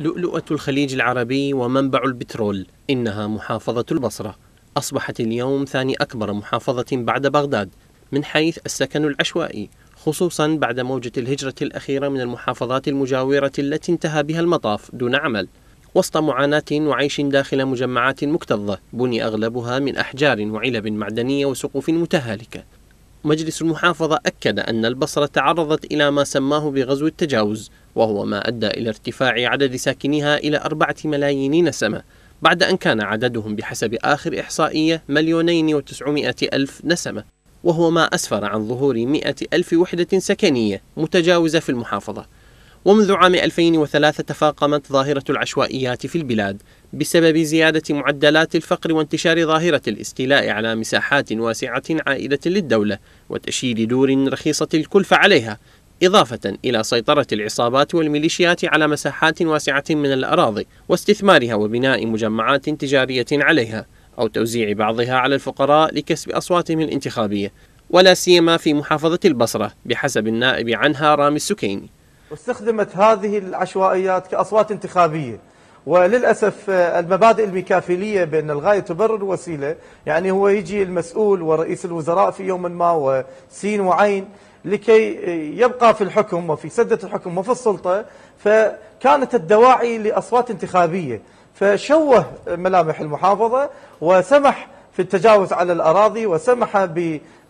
لؤلؤة الخليج العربي ومنبع البترول إنها محافظة البصرة أصبحت اليوم ثاني أكبر محافظة بعد بغداد من حيث السكن العشوائي خصوصا بعد موجة الهجرة الأخيرة من المحافظات المجاورة التي انتهى بها المطاف دون عمل وسط معاناة وعيش داخل مجمعات مكتظة بني أغلبها من أحجار وعلب معدنية وسقوف متهالكة مجلس المحافظة أكد أن البصرة تعرضت إلى ما سماه بغزو التجاوز وهو ما أدى إلى ارتفاع عدد ساكنيها إلى أربعة ملايين نسمة بعد أن كان عددهم بحسب آخر إحصائية مليونين وتسعمائة ألف نسمة وهو ما أسفر عن ظهور مئة ألف وحدة سكنية متجاوزة في المحافظة ومنذ عام 2003 تفاقمت ظاهرة العشوائيات في البلاد بسبب زيادة معدلات الفقر وانتشار ظاهرة الاستيلاء على مساحات واسعة عائدة للدولة وتشييد دور رخيصة الكلفة عليها إضافة إلى سيطرة العصابات والميليشيات على مساحات واسعة من الأراضي واستثمارها وبناء مجمعات تجارية عليها أو توزيع بعضها على الفقراء لكسب أصواتهم الانتخابية ولا سيما في محافظة البصرة بحسب النائب عنها رامي السكيني استخدمت هذه العشوائيات كأصوات انتخابية وللأسف آه، المبادئ الميكافيلية بأن الغاية تبرر الوسيلة يعني هو يجي المسؤول ورئيس الوزراء في يوم ما وسين وعين لكي يبقى في الحكم وفي سدة الحكم وفي السلطة فكانت الدواعي لأصوات انتخابية فشوه ملامح المحافظة وسمح في التجاوز على الأراضي وسمح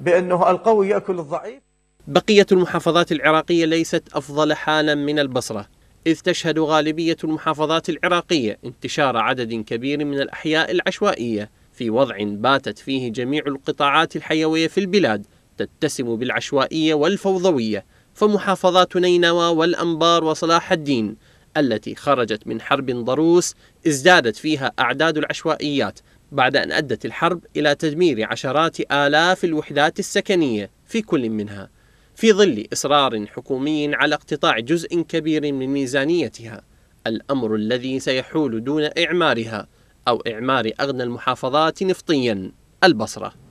بأنه القوي يأكل الضعيف بقية المحافظات العراقية ليست أفضل حالا من البصرة إذ تشهد غالبية المحافظات العراقية انتشار عدد كبير من الأحياء العشوائية في وضع باتت فيه جميع القطاعات الحيوية في البلاد تتسم بالعشوائية والفوضوية فمحافظات نينوى والأنبار وصلاح الدين التي خرجت من حرب ضروس ازدادت فيها أعداد العشوائيات بعد أن أدت الحرب إلى تدمير عشرات آلاف الوحدات السكنية في كل منها في ظل إصرار حكومي على اقتطاع جزء كبير من ميزانيتها الأمر الذي سيحول دون إعمارها أو إعمار أغنى المحافظات نفطيا البصرة